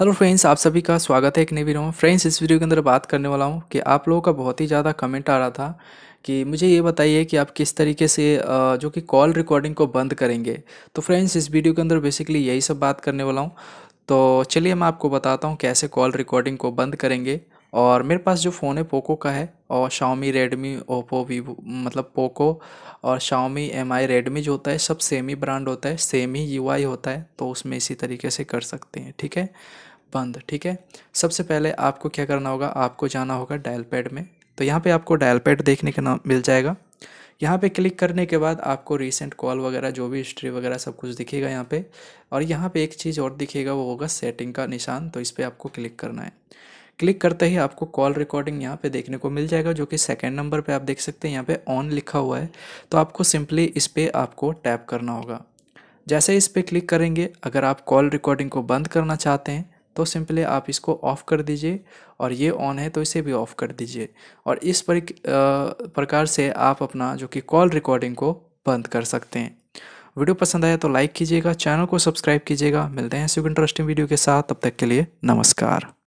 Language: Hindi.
हेलो फ्रेंड्स आप सभी का स्वागत है एक नई वीडियो में फ्रेंड्स इस वीडियो के अंदर बात करने वाला हूँ कि आप लोगों का बहुत ही ज़्यादा कमेंट आ रहा था कि मुझे ये बताइए कि आप किस तरीके से जो कि कॉल रिकॉर्डिंग को बंद करेंगे तो फ्रेंड्स इस वीडियो के अंदर बेसिकली यही सब बात करने वाला हूँ तो चलिए मैं आपको बताता हूँ कैसे कॉल रिकॉर्डिंग को बंद करेंगे और मेरे पास जो फ़ोन है पोको का है और शाओमी रेडमी ओप्पो वीवो मतलब पोको और शाओमी एम आई रेडमी जो होता है सब सेम ही ब्रांड होता है सेम ही यू आई होता है तो उसमें इसी तरीके से कर सकते हैं ठीक है बंद ठीक है सबसे पहले आपको क्या करना होगा आपको जाना होगा डायल पैड में तो यहाँ पे आपको डायल पैड देखने का नाम मिल जाएगा यहाँ पे क्लिक करने के बाद आपको रीसेंट कॉल वगैरह जो भी हिस्ट्री वगैरह सब कुछ दिखेगा यहाँ पे और यहाँ पे एक चीज़ और दिखेगा वो होगा सेटिंग का निशान तो इस पर आपको क्लिक करना है क्लिक करते ही आपको कॉल रिकॉर्डिंग यहाँ पे देखने को मिल जाएगा जो कि सेकेंड नंबर पे आप देख सकते हैं यहाँ पे ऑन लिखा हुआ है तो आपको सिंपली इस पर आपको टैप करना होगा जैसे इस पर क्लिक करेंगे अगर आप कॉल रिकॉर्डिंग को बंद करना चाहते हैं तो सिंपली आप इसको ऑफ़ कर दीजिए और ये ऑन है तो इसे भी ऑफ़ कर दीजिए और इस पर प्रकार से आप अपना जो कि कॉल रिकॉर्डिंग को बंद कर सकते हैं वीडियो पसंद आया तो लाइक कीजिएगा चैनल को सब्सक्राइब कीजिएगा मिलते हैं ऐसे इंटरेस्टिंग वीडियो के साथ तब तक के लिए नमस्कार